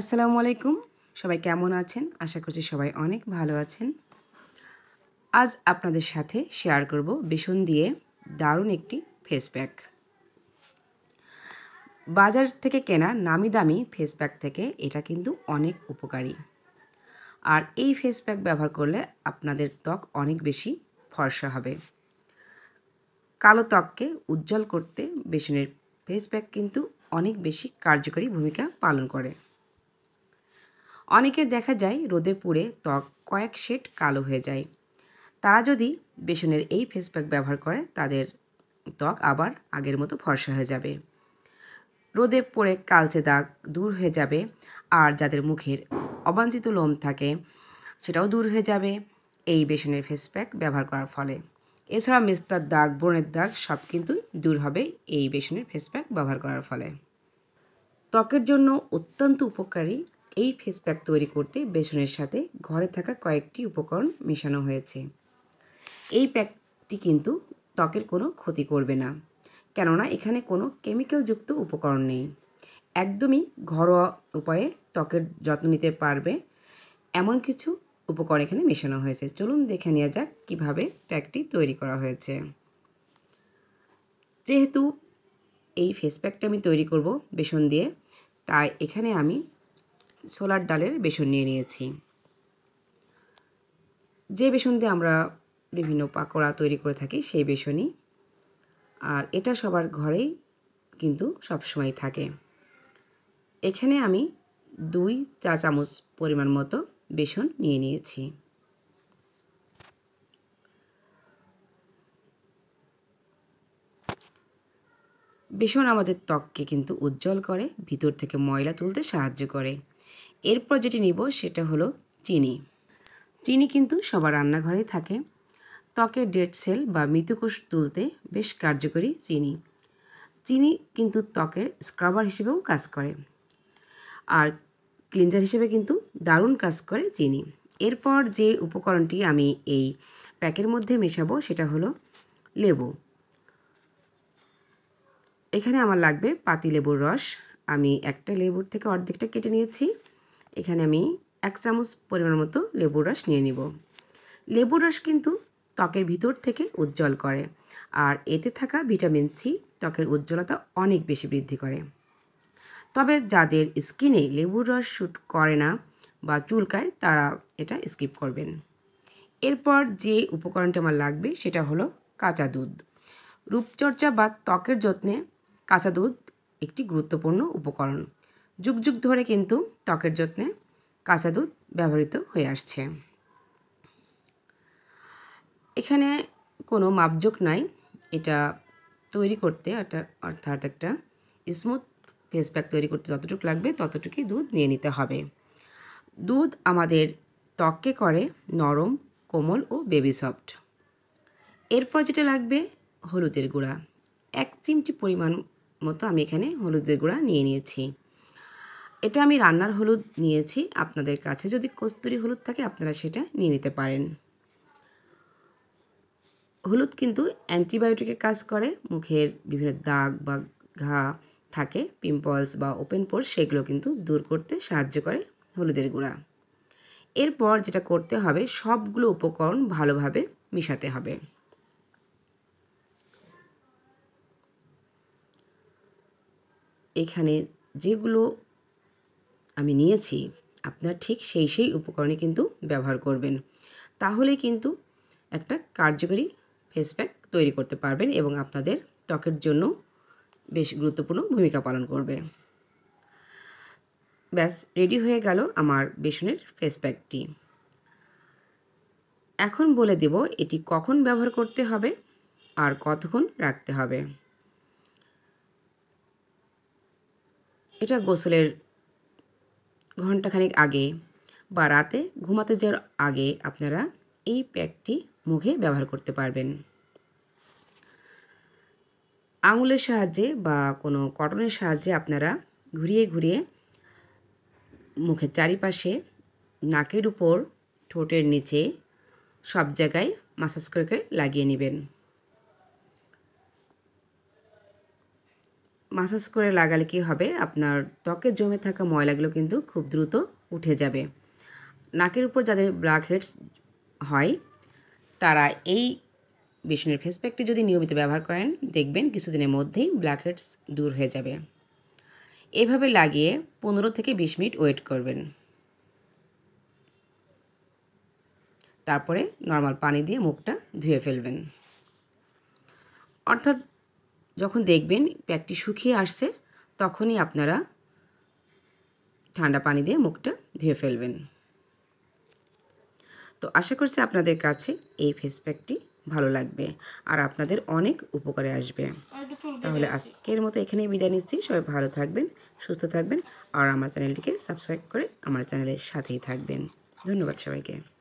আসসালামু আলাইকুম সবাই কেমন আছেন আশা করছি সবাই অনেক ভালো আছেন আজ আপনাদের সাথে শেয়ার করব বেসন দিয়ে দারুণ একটি ফেস প্যাক বাজার থেকে কেনা নামি দামি ফেস প্যাক থেকে এটা কিন্তু অনেক উপকারী আর এই ফেস প্যাক ব্যবহার করলে আপনাদের ত্বক অনেক বেশি ফর্সা হবে কালো ত্বককে উজ্জ্বল করতে বেসনের ফেস প্যাক কিন্তু অনেক বেশি কার্যকরী ভূমিকা পালন করে অনেকের দেখা যায় রোদে পুড়ে ত্বক কয়েক শেড কালো হয়ে যায় তারা যদি বেসনের এই ফেস প্যাক ব্যবহার করে তাদের ত্বক আবার আগের মতো ফর্সা হয়ে যাবে রোদে পড়ে কালচে দাগ দূর হয়ে যাবে আর যাদের মুখের অবাঞ্ছিত লোম থাকে সেটাও দূর হয়ে যাবে এই বেসনের ফেস প্যাক ব্যবহার করার ফলে এছাড়া মিস্তার দাগ ব্রণের দাগ সব কিন্তু দূর হবে এই বেসনের ফেস প্যাক ব্যবহার করার ফলে ত্বকের জন্য অত্যন্ত উপকারী এই ফেস প্যাক তৈরি করতে বেসনের সাথে ঘরে থাকা কয়েকটি উপকরণ মেশানো হয়েছে এই প্যাকটি কিন্তু ত্বকের কোনো ক্ষতি করবে না কেননা এখানে কোনো কেমিক্যালযুক্ত উপকরণ নেই একদমই ঘরোয়া উপায়ে ত্বকের যত্ন নিতে পারবে এমন কিছু উপকরণ এখানে মেশানো হয়েছে চলুন দেখে নেওয়া যাক কিভাবে প্যাকটি তৈরি করা হয়েছে যেহেতু এই ফেস প্যাকটা আমি তৈরি করব বেসন দিয়ে তাই এখানে আমি ছোলার ডালের বেসন নিয়ে নিয়েছি যে বেসন দিয়ে আমরা বিভিন্ন পাকোড়া তৈরি করে থাকি সেই বেসনই আর এটা সবার ঘরেই কিন্তু সবসময় থাকে এখানে আমি দুই চা চামচ পরিমাণ মতো বেসন নিয়ে নিয়েছি বেসন আমাদের ত্বককে কিন্তু উজ্জ্বল করে ভিতর থেকে ময়লা তুলতে সাহায্য করে এরপর যেটি নিব সেটা হলো চিনি চিনি কিন্তু সবার রান্নাঘরে থাকে ত্বকের ডেড সেল বা মৃতকোষ তুলতে বেশ কার্যকরী চিনি চিনি কিন্তু ত্বকের স্ক্রাবার হিসেবেও কাজ করে আর ক্লিনজার হিসেবে কিন্তু দারুণ কাজ করে চিনি এরপর যে উপকরণটি আমি এই প্যাকের মধ্যে মেশাবো সেটা হলো লেবু এখানে আমার লাগবে পাতি লেবুর রস আমি একটা লেবুর থেকে অর্ধেকটা কেটে নিয়েছি এখানে আমি এক চামচ পরিমাণ মতো লেবুর রস নিয়ে নিব লেবুর রস কিন্তু ত্বকের ভিতর থেকে উজ্জ্বল করে আর এতে থাকা ভিটামিন সি ত্বকের উজ্জ্বলতা অনেক বেশি বৃদ্ধি করে তবে যাদের স্কিনে লেবুর রস শ্যুট করে না বা চুলকায় তারা এটা স্কিপ করবেন এরপর যে উপকরণটা আমার লাগবে সেটা হলো কাঁচা দুধ রূপচর্চা বা ত্বকের যত্নে কাঁচা দুধ একটি গুরুত্বপূর্ণ উপকরণ যুগ যুগ ধরে কিন্তু ত্বকের যত্নে কাঁচা দুধ ব্যবহৃত হয়ে আসছে এখানে কোনো মাপজোক নাই এটা তৈরি করতে অর্থাৎ একটা স্মুথ ফেস প্যাক তৈরি করতে যতটুকু লাগবে ততটুকুই দুধ নিয়ে নিতে হবে দুধ আমাদের ত্বককে করে নরম কোমল ও বেবি সফট এরপর যেটা লাগবে হলুদের গুঁড়া এক চিমটি পরিমাণ মতো আমি এখানে হলুদের গুঁড়া নিয়ে নিয়েছি এটা আমি রান্নার হলুদ নিয়েছি আপনাদের কাছে যদি কস্তুরি হলুদ থাকে আপনারা সেটা নিয়ে নিতে পারেন হলুদ কিন্তু অ্যান্টিবায়োটিকের কাজ করে মুখের বিভিন্ন দাগ বা ঘা থাকে পিম্পলস বা ওপেন পোর সেগুলো কিন্তু দূর করতে সাহায্য করে হলুদের গুঁড়া এরপর যেটা করতে হবে সবগুলো উপকরণ ভালোভাবে মিশাতে হবে এখানে যেগুলো আমি নিয়েছি আপনার ঠিক সেই সেই উপকরণে কিন্তু ব্যবহার করবেন তাহলে কিন্তু একটা কার্যকরী ফেস প্যাক তৈরি করতে পারবেন এবং আপনাদের ত্বকের জন্য বেশ গুরুত্বপূর্ণ ভূমিকা পালন করবে ব্যাস রেডি হয়ে গেল আমার বেসনের ফেস প্যাকটি এখন বলে দেব এটি কখন ব্যবহার করতে হবে আর কতক্ষণ রাখতে হবে এটা গোসলের ঘন্টাখানেক আগে বা রাতে ঘুমাতে যাওয়ার আগে আপনারা এই প্যাকটি মুখে ব্যবহার করতে পারবেন আঙুলের সাহায্যে বা কোনো কটনের সাহায্যে আপনারা ঘুরিয়ে ঘুরিয়ে মুখের চারিপাশে নাকের উপর ঠোঁটের নিচে সব জায়গায় মাসাজ করে লাগিয়ে নেবেন মাসাজ করে লাগালে কি হবে আপনার ত্বকে জমে থাকা ময়লাগুলো কিন্তু খুব দ্রুত উঠে যাবে নাকের উপর যাদের ব্ল্যাক হেডস হয় তারা এই বিষ্ণুর ফেস প্যাকটি যদি নিয়মিত ব্যবহার করেন দেখবেন কিছুদিনের মধ্যেই ব্ল্যাক হেডস দূর হয়ে যাবে এভাবে লাগিয়ে পনেরো থেকে বিশ মিনিট ওয়েট করবেন তারপরে নর্মাল পানি দিয়ে মুখটা ধুয়ে ফেলবেন অর্থাৎ যখন দেখবেন প্যাকটি শুকিয়ে আসছে তখনই আপনারা ঠান্ডা পানি দিয়ে মুখটা ধুয়ে ফেলবেন তো আশা করছি আপনাদের কাছে এই ফেস প্যাকটি ভালো লাগবে আর আপনাদের অনেক উপকারে আসবে তাহলে আজকের মতো এখানেই বিদায় নিচ্ছি সবাই ভালো থাকবেন সুস্থ থাকবেন আর আমার চ্যানেলটিকে সাবস্ক্রাইব করে আমার চ্যানেলের সাথেই থাকবেন ধন্যবাদ সবাইকে